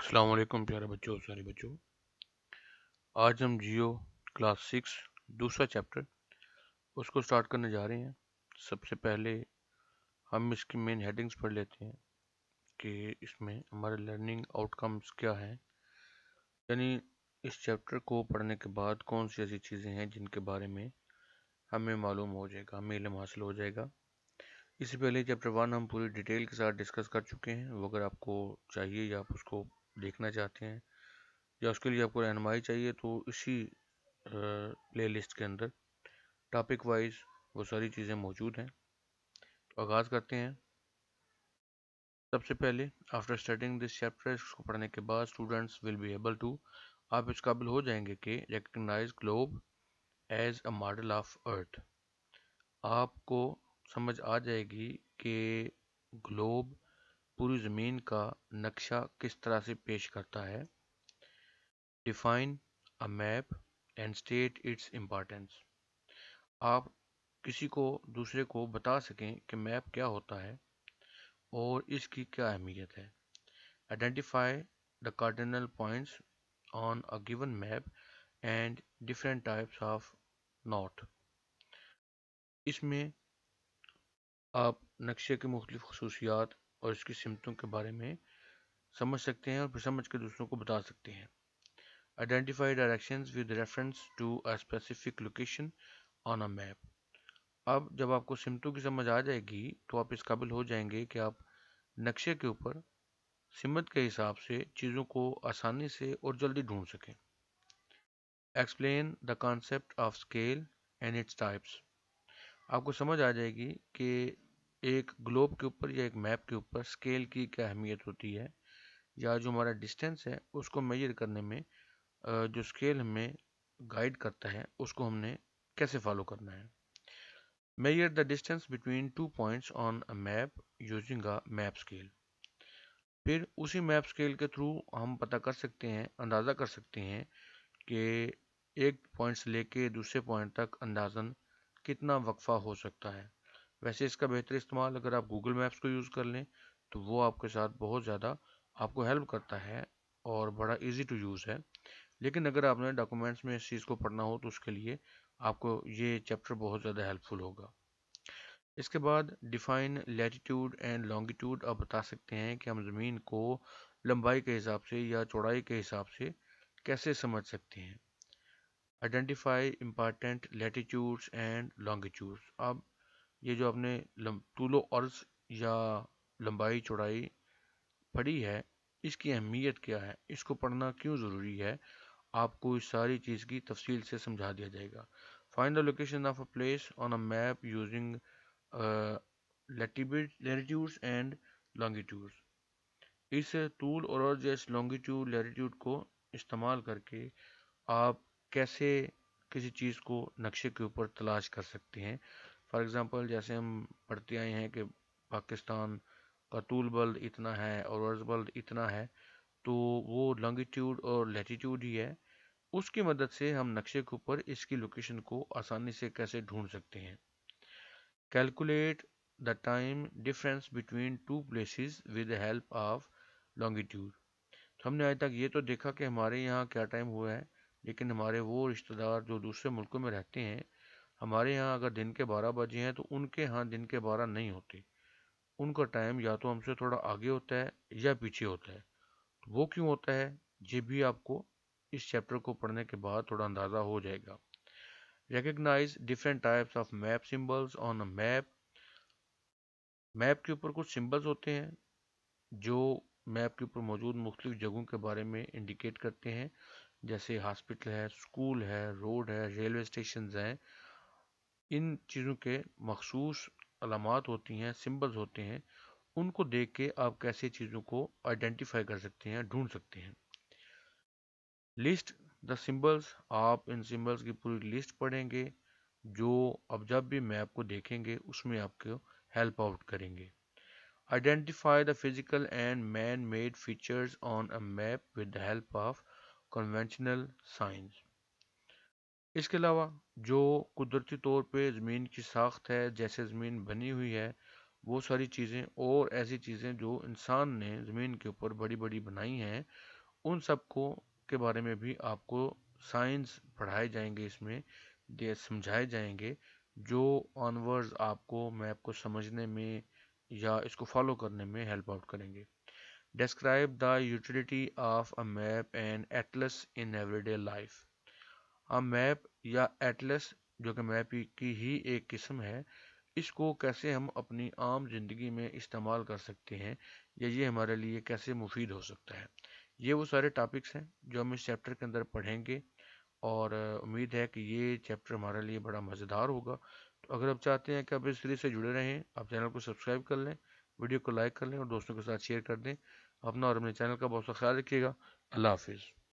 असलम प्यारे बच्चों सारे बच्चों आज हम जियो क्लास सिक्स दूसरा चैप्टर उसको स्टार्ट करने जा रहे हैं सबसे पहले हम इसकी मेन हेडिंग्स पढ़ लेते हैं कि इसमें हमारे लर्निंग आउटकम्स क्या हैं यानी इस चैप्टर को पढ़ने के बाद कौन सी ऐसी चीज़ें हैं जिनके बारे में हमें मालूम हो जाएगा हमें इलम हासिल हो जाएगा इससे पहले चैप्टर वन हम पूरी डिटेल के साथ डिस्कस कर चुके हैं वो अगर आपको चाहिए या आप उसको देखना चाहते हैं या उसके लिए आपको रहनमाई चाहिए तो इसी प्लेलिस्ट के अंदर टॉपिक वाइज वो सारी चीज़ें मौजूद हैं तो आगाज़ करते हैं सबसे पहले आफ्टर स्टार्टिंग दिस चैप्टर इसको पढ़ने के बाद students will be able to आप इस काबिल हो जाएंगे कि recognise globe as a model of Earth आपको समझ आ जाएगी कि ग्लोब पूरी ज़मीन का नक्शा किस तरह से पेश करता है define a map and state its importance आप किसी को दूसरे को बता सकें कि मैप क्या होता है और इसकी क्या अहमियत है identify the cardinal points on a given map and different types of not इसमें आप नक्शे के मुख्तलिफ खसूसियात और इसकी सिमतों के बारे में समझ सकते हैं और फिर समझ के दूसरों को बता सकते हैं identify direction with reference to a specific location on a map अब जब आपको सिमटों की समझ आ जाएगी तो आप इस काबिल हो जाएंगे कि आप नक्शे के ऊपर सिमत के हिसाब से चीज़ों को आसानी से और जल्दी ढूंढ सकें explain the concept of scale and its types आपको समझ आ जाएगी कि एक ग्लोब के ऊपर या एक मैप के ऊपर स्केल की क्या अहमियत होती है या जो हमारा डिस्टेंस है उसको मेजर करने में जो स्केल हमें गाइड करता है उसको हमने कैसे फॉलो करना है measure the distance between two points on a map using a map scale फिर उसी मैप स्केल के थ्रू हम पता कर सकते हैं अंदाज़ा कर सकते हैं कि एक पॉइंट से लेके दूसरे पॉइंट तक अंदाजन कितना वक्फा हो सकता है वैसे इसका बेहतर इस्तेमाल अगर आप गूगल मैप्स को यूज़ कर लें तो वो आपके साथ बहुत ज़्यादा आपको हेल्प करता है और बड़ा इजी टू यूज़ है लेकिन अगर आपने डॉक्यूमेंट्स में इस चीज़ को पढ़ना हो तो उसके लिए आपको ये चैप्टर बहुत ज़्यादा हेल्पफुल होगा इसके बाद डिफाइन लेटीट्यूड एंड लॉन्गीट्यूड आप बता सकते हैं कि हम ज़मीन को लंबाई के हिसाब से या चौड़ाई के हिसाब से कैसे समझ सकते हैं identify important latitudes and longitudes अब ये जो आपने टूलो अर्ज या लंबाई चौड़ाई पढ़ी है इसकी अहमियत क्या है इसको पढ़ना क्यों ज़रूरी है आपको इस सारी चीज़ की तफसील से समझा दिया जाएगा find the location of a place on a map using latitudes and longitudes इस टूल और जैस लॉन्गिट्यूड लेटीट्यूड को इस्तेमाल करके आप कैसे किसी चीज़ को नक्शे के ऊपर तलाश कर सकते हैं फॉर एग्ज़ाम्पल जैसे हम पढ़ते आए हैं कि पाकिस्तान का टूल बल इतना है और वर्स बल इतना है तो वो लॉन्गिट्यूड और लेटीट्यूड ही है उसकी मदद से हम नक्शे के ऊपर इसकी लोकेशन को आसानी से कैसे ढूंढ सकते हैं calculate the time difference between two places with the help of longitude तो हमने आज तक ये तो देखा कि हमारे यहाँ क्या टाइम हुआ है लेकिन हमारे वो रिश्तेदार जो दूसरे मुल्कों में रहते हैं हमारे यहाँ अगर दिन के बारह बजे हैं तो उनके यहाँ दिन के बारह नहीं होते उनका टाइम या तो हमसे थोड़ा आगे होता है या पीछे होता है तो वो क्यों होता है ये भी आपको इस चैप्टर को पढ़ने के बाद थोड़ा अंदाज़ा हो जाएगा recognise different types of map symbols on a map map के ऊपर कुछ सिंबल्स होते हैं जो मैप के ऊपर मौजूद मुख्तलिफ जगहों के बारे में इंडिकेट करते हैं जैसे हॉस्पिटल है स्कूल है रोड है रेलवे स्टेशन हैं इन चीज़ों के मखसूस अलामत होती हैं सिम्बल्स होते हैं उनको देख के आप कैसे चीज़ों को आइडेंटिफाई कर सकते हैं ढूंढ सकते हैं लिस्ट द सिम्बल्स आप इन सिम्बल्स की पूरी लिस्ट पढ़ेंगे जो अब जब भी मैप को देखेंगे उसमें आपको हेल्प आउट करेंगे identify the physical and man made features on a map with the help of conventional signs इसके अलावा जो कुदरती तौर पे ज़मीन की साख्त है जैसे ज़मीन बनी हुई है वो सारी चीज़ें और ऐसी चीज़ें जो इंसान ने ज़मीन के ऊपर बड़ी बड़ी बनाई हैं उन सब को के बारे में भी आपको साइंस पढ़ाए जाएंगे इसमें समझाए जाएंगे जो ऑनवर्ड्स आपको मैप को समझने में या इसको फॉलो करने में हेल्प आउट करेंगे describe the utility of a map and atlas in everyday life अब मैप या एटलस जो कि मैप की ही एक किस्म है इसको कैसे हम अपनी आम जिंदगी में इस्तेमाल कर सकते हैं या ये हमारे लिए कैसे मुफीद हो सकता है ये वो सारे टॉपिक्स हैं जो हम इस चैप्टर के अंदर पढ़ेंगे और उम्मीद है कि ये चैप्टर हमारे लिए बड़ा मज़ेदार होगा तो अगर आप चाहते हैं कि आप इस सीरीज से जुड़े रहें आप चैनल को सब्सक्राइब कर लें वीडियो को लाइक कर लें और दोस्तों के साथ शेयर कर दें अपना और अपने चैनल का बहुत सा ख्याल रखिएगा अल्लाह हाफिज़